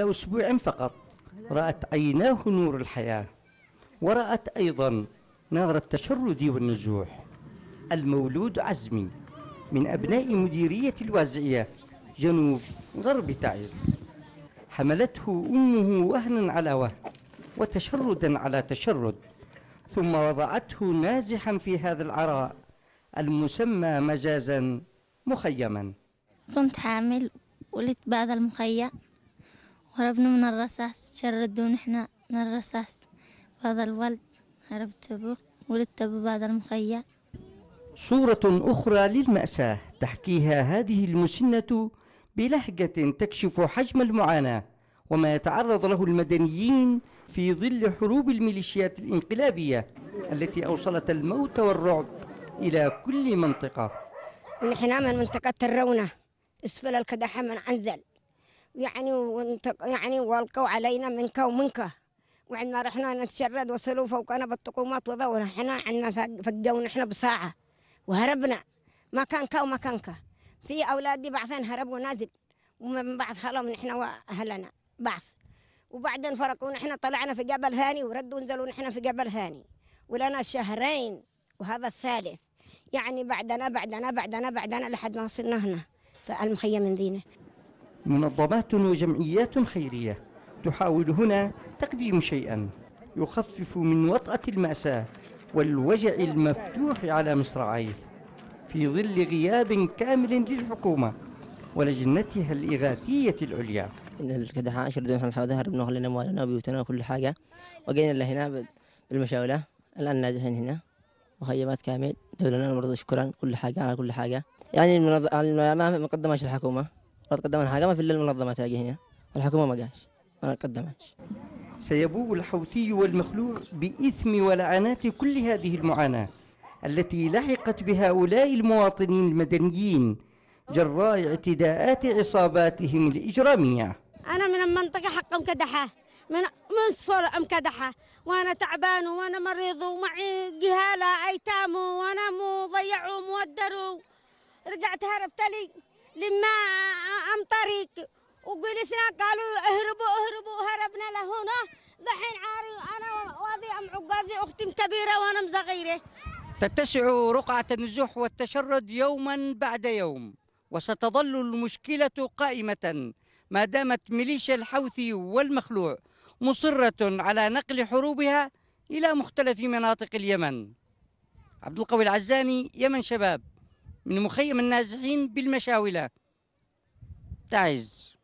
منذ أسبوع فقط رأت عيناه نور الحياة ورأت أيضا نار التشرد والنزوح المولود عزمي من أبناء مديرية الوازعية جنوب غرب تعز حملته أمه وهنا على وهن وتشردا على تشرد ثم وضعته نازحا في هذا العراء المسمى مجازا مخيما كنت حامل ولدت بهذا المخيم هربنا من الرصاص شردوا احنا من الرصاص هذا الولد هربت أبوه ولدت بعد المخيم صورة أخرى للمأساة تحكيها هذه المسنة بلهجة تكشف حجم المعاناة وما يتعرض له المدنيين في ظل حروب الميليشيات الانقلابية التي أوصلت الموت والرعب إلى كل منطقة نحن من منطقة الرونة أسفل الكدحة من عنزل يعني يعني والقوا علينا منك ومنك وعندما رحنا نتشرد وصلوا فوقنا بالطقومات وضوا احنا عندنا فقوا نحن بساعه وهربنا ما كان كا وما كان كا في اولادي بعثين هربوا نازل ومن بعض خلوا من احنا واهلنا بعث وبعدين فرقوا نحن طلعنا في جبل ثاني وردوا نزلوا نحن في جبل ثاني ولنا شهرين وهذا الثالث يعني بعدنا بعدنا بعدنا بعدنا لحد ما وصلنا هنا فالمخيم من دينه منظمات وجمعيات خيرية تحاول هنا تقديم شيئا يخفف من وطأة المأساة والوجع المفتوح على مصراعيه في ظل غياب كامل للحكومة ولجنتها الإغاثية العليا كده عشر دون نحن حوالي بنو وخلينا أموالنا وبيوتنا وكل حاجة وجينا لهنا بالمشاولة الآن ناجحين هنا مخيمات كامل دولنا المرضى شكرا كل حاجة على كل حاجة يعني المنظ... ما قدمهاش الحكومة ما تقدم الحكمه المنظمة تاجي هنا والحكومة ما جاش ما تقدمهاش سيبوء الحوثي والمخلوع بإثم ولعنات كل هذه المعاناة التي لحقت بهؤلاء المواطنين المدنيين جراء اعتداءات عصاباتهم الإجرامية أنا من المنطقة حق مكدحة من من صفر مكدحة وأنا تعبان وأنا مريض ومعي جهالة أيتام وأنا مضيع مودروا رجعت هربت لي لما عن طريق وجلسنا قالوا اهربوا اهربوا هربنا لهنا دحين عاري انا واضي ام عقازي اختي كبيره وانا صغيره تتسع رقعه النزوح والتشرد يوما بعد يوم وستظل المشكله قائمه ما دامت ميليشيا الحوثي والمخلوع مصره على نقل حروبها الى مختلف مناطق اليمن عبد القوي العزاني يمن شباب من مخيم النازحين بالمشاولة تعز